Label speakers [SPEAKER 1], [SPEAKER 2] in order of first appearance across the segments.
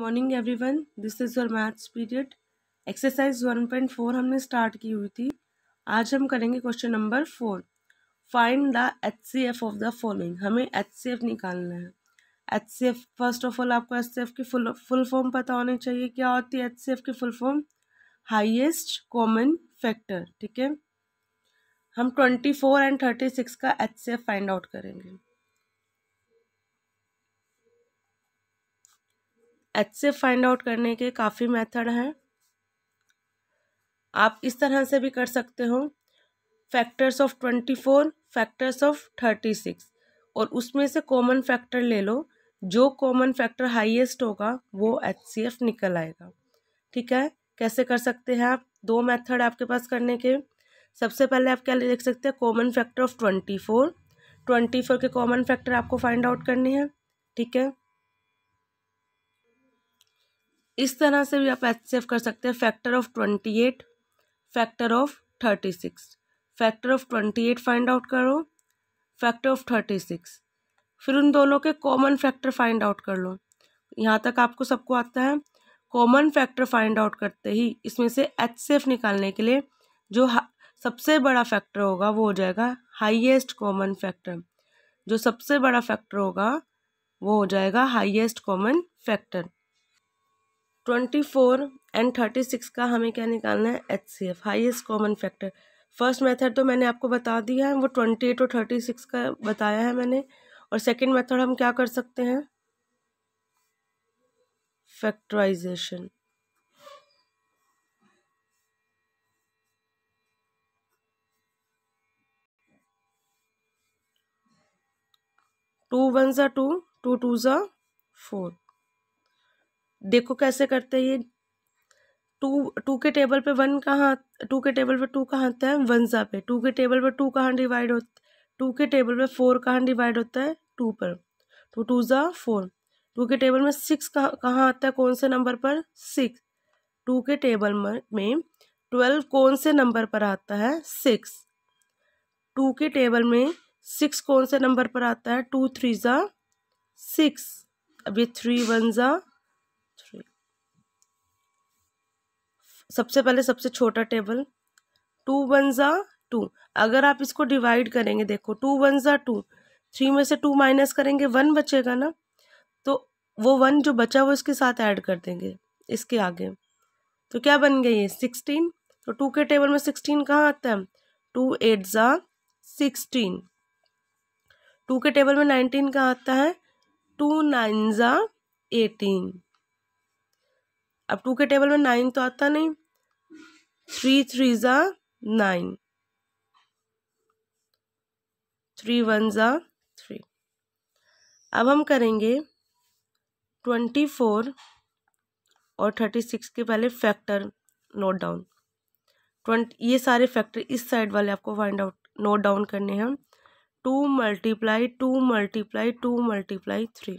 [SPEAKER 1] morning everyone this is your maths period exercise one point four हमने start की हुई थी आज हम करेंगे question number four find the H C F of the following हमें एच सी एफ निकालना है H C F first of all आपको एच सी एफ की फुल फुल फॉर्म पता होनी चाहिए क्या होती है एच सी एफ की full form highest common factor ठीक है हम twenty four and thirty six का H C F find out करेंगे एच से फाइंड आउट करने के काफ़ी मेथड हैं आप इस तरह से भी कर सकते हो factors of twenty four factors of thirty six और उसमें से कॉमन फैक्टर ले लो जो कॉमन फैक्टर हाईएस्ट होगा वो एच सी एफ निकल आएगा ठीक है कैसे कर सकते हैं आप दो मेथड आपके पास करने के सबसे पहले आप क्या देख सकते हैं common factor of twenty four twenty four के कॉमन फैक्टर आपको फाइंड आउट करनी है ठीक है इस तरह से भी आप एच कर सकते हैं factor of twenty eight factor of thirty six factor of twenty eight find out करो फैक्टर ऑफ थर्टी सिक्स फिर उन दोनों के कॉमन फैक्टर फाइंड आउट कर लो यहाँ तक आपको सबको आता है कॉमन फैक्टर फाइंड आउट करते ही इसमें से एच सी एफ निकालने के लिए जो सबसे बड़ा फैक्टर होगा वो हो जाएगा हाईएस्ट कॉमन फैक्टर जो सबसे बड़ा फैक्टर होगा वो हो जाएगा highest common factor twenty four and thirty six का हमें क्या निकालना है H C F highest common factor first method तो मैंने आपको बता दिया है वो ट्वेंटी एट और थर्टी सिक्स का बताया है मैंने और सेकंड मेथड हम क्या कर सकते हैं फैक्टराइजेशन टू वन ज़ा टू टू टू ज़ा फोर देखो कैसे करते हैं ये टू टू के टेबल पे वन कहाँ टू के टेबल पे टू कहाँ आता है वनजा पे टू के टेबल पे टू कहाँ डिवाइड होता टू के टेबल पे फोर कहाँ डिवाइड होता है टू पर तो टू ज़ा फोर टू के टेबल में सिक्स कहाँ कहाँ आता है कौन से नंबर पर सिक्स टू के टेबल में ट्वेल्व कौन से नंबर पर आता है सिक्स टू के टेबल में सिक्स कौन से नंबर पर आता है टू थ्री ज़ा सिक्स अभी थ्री वन ज़ा सबसे पहले सबसे छोटा टेबल टू वन ज़ा टू अगर आप इसको डिवाइड करेंगे देखो टू वन ज़ा टू थ्री में से टू माइनस करेंगे वन बचेगा ना तो वो वन जो बचा वो इसके साथ ऐड कर देंगे इसके आगे तो क्या बन गई ये सिक्सटीन तो टू के टेबल में सिक्सटीन कहाँ आता है टू एट ज़ा सिक्सटीन टू के टेबल में नाइनटीन कहाँ आता है टू नाइन ज़ा एटीन अब टू के टेबल में नाइन तो आता नहीं थ्री थ्री ज़ा नाइन थ्री वन ज़ा थ्री अब हम करेंगे ट्वेंटी फोर और थर्टी सिक्स के पहले फैक्टर नोट डाउन ट्वेंटी ये सारे फैक्टर इस साइड वाले आपको फाइंड आउट नोट डाउन करने हैं two multiply two multiply two multiply three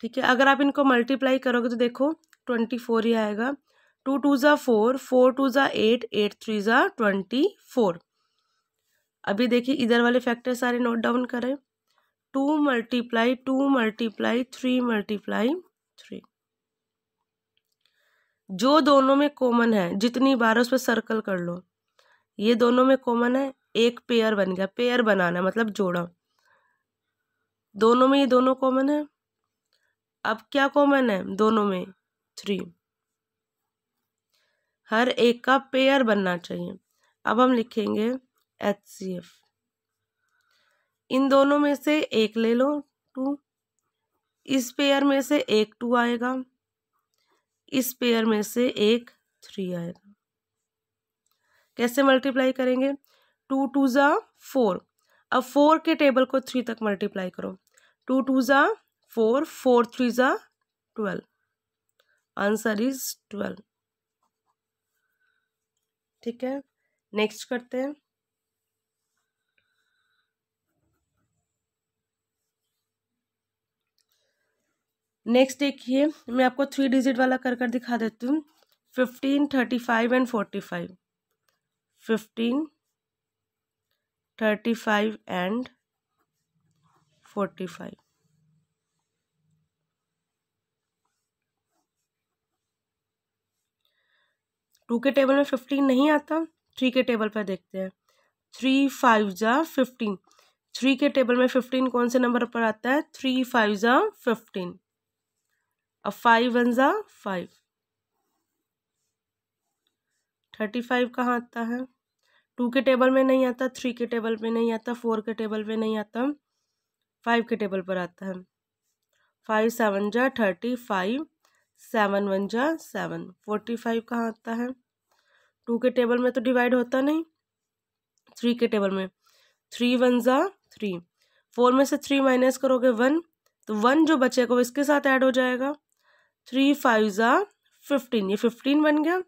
[SPEAKER 1] ठीक है अगर आप इनको मल्टीप्लाई करोगे तो देखो ट्वेंटी फोर ही आएगा टू टू ज़ा फोर फोर टू ज़ा एट एट थ्री ज़ा ट्वेंटी फोर अभी देखिए इधर वाले फैक्टर सारे नोट डाउन करें two multiply two multiply three multiply three जो दोनों में कॉमन है जितनी बार उस पर सर्कल कर लो ये दोनों में कॉमन है एक पेयर बन गया पेयर बनाना मतलब जोड़ा दोनों में ये दोनों कॉमन है अब क्या कॉमन है दोनों में थ्री हर एक का पेयर बनना चाहिए अब हम लिखेंगे एच सी एफ इन दोनों में से एक ले लो टू इस पेयर में से एक टू आएगा इस पेयर में से एक थ्री आएगा कैसे मल्टीप्लाई करेंगे टू टू ज़ा फोर अब फोर के टेबल को थ्री तक मल्टीप्लाई करो टू टू ज़ा फोर फोर थ्री ज़ा ट्वेल्व आंसर इज ट्वेल्व ठीक है नेक्स्ट करते हैं नेक्स्ट देखिए मैं आपको थ्री डिजिट वाला कर कर दिखा देती हूँ fifteen thirty five and forty five fifteen thirty five and forty five two के टेबल में फिफ्टीन नहीं आता थ्री के टेबल पर देखते हैं थ्री फाइव ज़ा फिफ्टीन थ्री के टेबल में फिफ्टीन कौन से नंबर पर आता है थ्री फाइव ज़ा फिफ्टीन अब फाइव वन ज़ा फाइव थर्टी फाइव कहाँ आता है टू के टेबल में नहीं आता थ्री के टेबल में नहीं आता फोर के टेबल में नहीं आता फाइव के टेबल पर आता है फाइव सेवन जा थर्टी फाइव सेवन वन जा सेवन फोर्टी फाइव कहाँ आता है टू के टेबल में तो डिवाइड होता नहीं थ्री के टेबल में थ्री वन ज़ा थ्री फोर में से थ्री माइनस करोगे वन तो वन जो बचेगा वो इसके साथ ऐड हो जाएगा थ्री फाइव ज़ा फिफ्टीन ये फिफ्टीन बन गया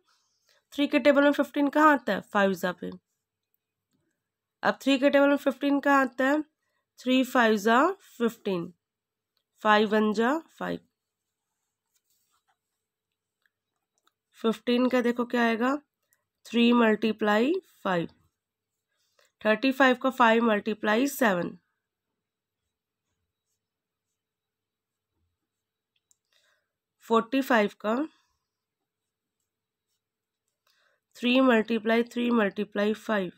[SPEAKER 1] थ्री के टेबल में फिफ्टीन कहाँ आता है फाइव ज़ा पे अब थ्री के टेबल में फिफ्टीन कहाँ आता है थ्री फाइव ज़ा फिफ्टीन फाइव वन ज़ा फाइव फिफ्टीन का देखो क्या आएगा three multiply five thirty five का five multiply seven forty five का three multiply three multiply five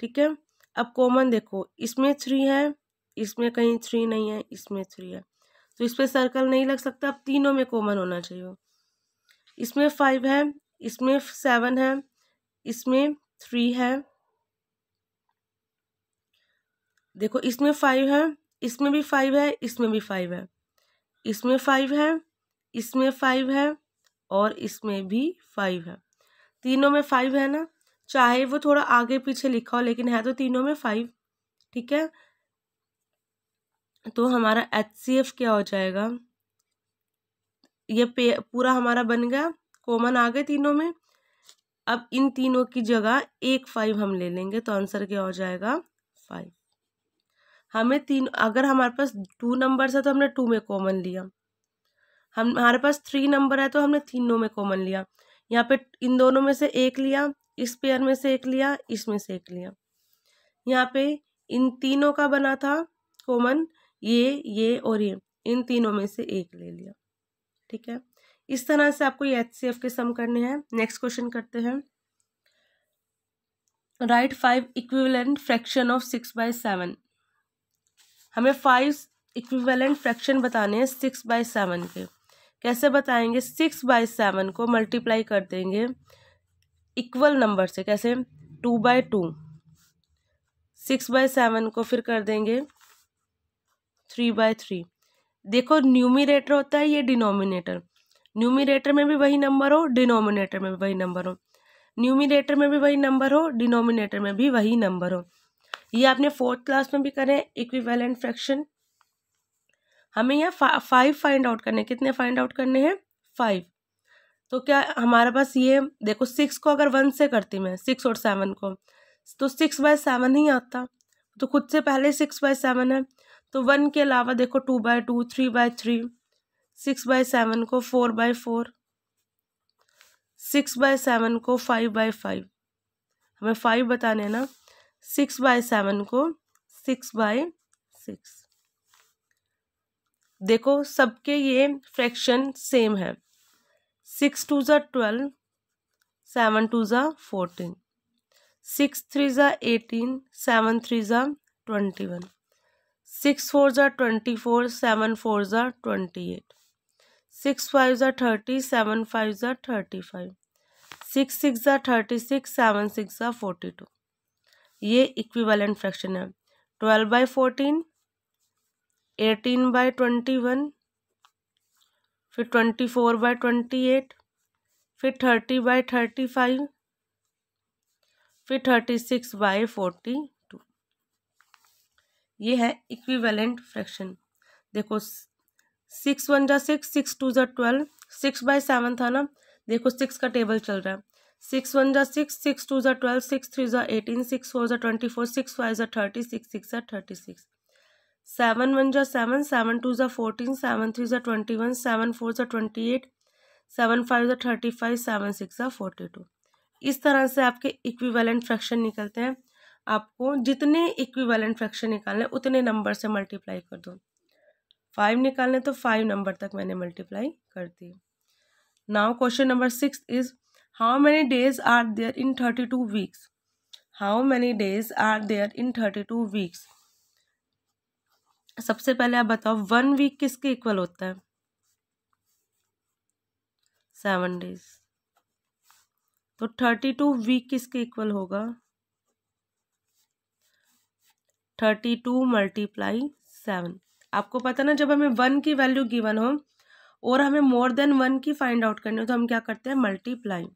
[SPEAKER 1] ठीक है अब कॉमन देखो इसमें थ्री है इसमें कहीं थ्री नहीं है इसमें थ्री है तो इस पर सर्कल नहीं लग सकता अब तीनों में कॉमन होना चाहिए इसमें फाइव है इसमें सेवन है इसमें थ्री है देखो इसमें फाइव है इसमें भी फाइव है इसमें भी फाइव है इसमें फाइव है इसमें फाइव है और इसमें भी फाइव है तीनों में फाइव है ना चाहे वो थोड़ा आगे पीछे लिखा हो लेकिन है तो तीनों में फाइव ठीक है तो हमारा एच सी एफ क्या हो जाएगा ये पे पूरा हमारा बन गया कॉमन आ गए तीनों में अब इन तीनों की जगह एक फाइव हम ले लेंगे तो आंसर क्या हो जाएगा फाइव हमें तीन अगर हमारे पास टू नंबर है तो हमने टू में कॉमन लिया हम हमारे पास थ्री नंबर है तो हमने तीनों में कॉमन लिया यहाँ पे इन दोनों में से एक लिया इस पेयर में से एक लिया इसमें से एक लिया यहाँ पे इन तीनों का बना था कॉमन ये ये और ये इन तीनों में से एक ले लिया ठीक है इस तरह से आपको ये एचसीएफ के सम करने हैं नेक्स्ट क्वेश्चन करते हैं write five equivalent fraction of six by seven हमें फाइव इक्विवेलेंट फ्रैक्शन बताने हैं सिक्स बाय सेवन के कैसे बताएंगे सिक्स बाय सेवन को मल्टीप्लाई कर देंगे इक्वल नंबर से कैसे two by two six by seven को फिर कर देंगे थ्री बाय थ्री देखो न्यूमिनेटर होता है ये डिनोमिनेटर न्यूमिनेटर में भी वही नंबर हो डिनोमिनेटर में भी वही नंबर हो न्यूमिनेटर में भी वही नंबर हो डिनोमिनेटर में भी वही नंबर हो ये आपने फोर्थ क्लास में भी करें इक्विवेलेंट फ्रैक्शन हमें यहाँ फा, फाइव फाइंड आउट करने कितने फाइंड आउट करने हैं फाइव तो क्या हमारे पास ये देखो सिक्स को अगर वन से करती मैं सिक्स और सेवन को तो सिक्स बाय सेवन ही आता तो खुद से पहले सिक्स बाय सेवन है तो वन के अलावा देखो two by two three by three six by seven को four by four six by seven को फाइव बाय फाइव हमें फाइव बताने ना सिक्स बाय सेवन को सिक्स बाय सिक्स देखो सबके ये फ्रैक्शन सेम है सिक्स टू ज़ा ट्वेल्व सेवन टू ज़ा फोर्टीन सिक्स थ्री ज़ा एटीन सेवन थ्री ज़ा ट्वेंटी वन सिक्स फोर ज़ा ट्वेंटी फोर सेवन फोर ज़ा ट्वेंटी एट सिक्स फाइव ज़ा थर्टी सेवन फाइव ज़ा थर्टी फाइव सिक्स सिक्स ज़ा थर्टी सिक्स सेवन सिक्स ज़ा forty two ये equivalent fraction है twelve by fourteen eighteen by twenty one फिर twenty four by twenty eight फिर thirty by thirty five फिर thirty six by forty ये है equivalent fraction देखो सिक्स वन जा सिक्स सिक्स टू जा ट्वेल्व सिक्स बाय सेवन था ना देखो सिक्स का टेबल चल रहा है सिक्स वन जा सिक्स सिक्स टू जा ट्वेल्व सिक्स थ्री जा एटीन सिक्स फोर जा ट्वेंटी फोर सिक्स फाइव जा थर्टी सिक्स सिक्स जा थर्टी सिक्स सेवन वन जा सेवन सेवन टू जा फोर्टीन सेवन थ्री जा ट्वेंटी वन सेवन फोर जा ट्वेंटी एट सेवन फाइव जा thirty five seven six जा forty two इस तरह से आपके इक्विवेलेंट फ्रैक्शन निकलते हैं आपको जितने इक्विवेलेंट फ्रैक्शन निकालने उतने नंबर से मल्टीप्लाई कर दो फाइव निकालने तो फाइव नंबर तक मैंने मल्टीप्लाई कर दी now question number six is how many days are there in thirty two weeks how many days are there in thirty two weeks सबसे पहले आप बताओ वन वीक किसके इक्वल होता है सेवन डेज तो थर्टी टू वीक किसके equal होगा थर्टी टू मल्टीप्लाई सेवन आपको पता ना जब हमें वन की वैल्यू गिवन हो और हमें मोर देन वन की फाइंड आउट करनी हो तो हम क्या करते हैं मल्टीप्लाई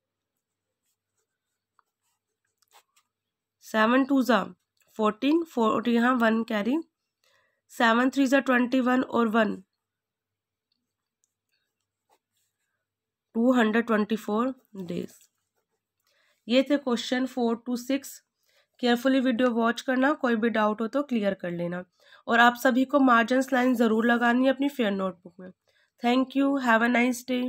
[SPEAKER 1] सेवन टू ज़ा फोर्टीन फोर्टी हाँ वन कैरी सेवन थ्री ज़ा ट्वेंटी वन और one two hundred twenty four days ये थे question four two six carefully video watch करना कोई भी डाउट हो तो क्लियर कर लेना और आप सभी को मार्जिन लाइन ज़रूर लगानी है अपनी फेयर नोटबुक में thank you have a nice day